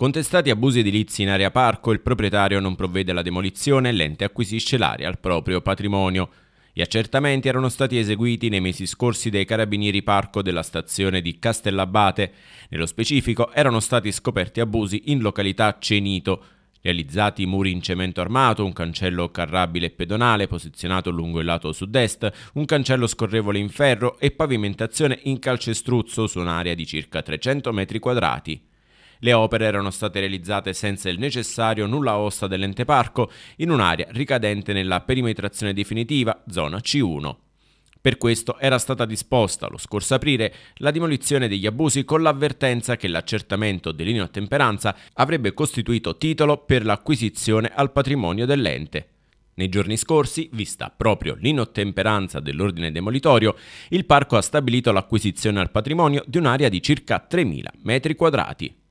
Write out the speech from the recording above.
Contestati abusi edilizi in area parco, il proprietario non provvede alla demolizione e l'ente acquisisce l'area al proprio patrimonio. Gli accertamenti erano stati eseguiti nei mesi scorsi dai carabinieri parco della stazione di Castellabate. Nello specifico erano stati scoperti abusi in località Cenito, realizzati muri in cemento armato, un cancello carrabile e pedonale posizionato lungo il lato sud-est, un cancello scorrevole in ferro e pavimentazione in calcestruzzo su un'area di circa 300 metri quadrati. Le opere erano state realizzate senza il necessario nulla osta dell'ente parco, in un'area ricadente nella perimetrazione definitiva, zona C1. Per questo era stata disposta lo scorso aprile la demolizione degli abusi con l'avvertenza che l'accertamento dell'inottemperanza avrebbe costituito titolo per l'acquisizione al patrimonio dell'ente. Nei giorni scorsi, vista proprio l'inottemperanza dell'ordine demolitorio, il parco ha stabilito l'acquisizione al patrimonio di un'area di circa 3.000 metri quadrati.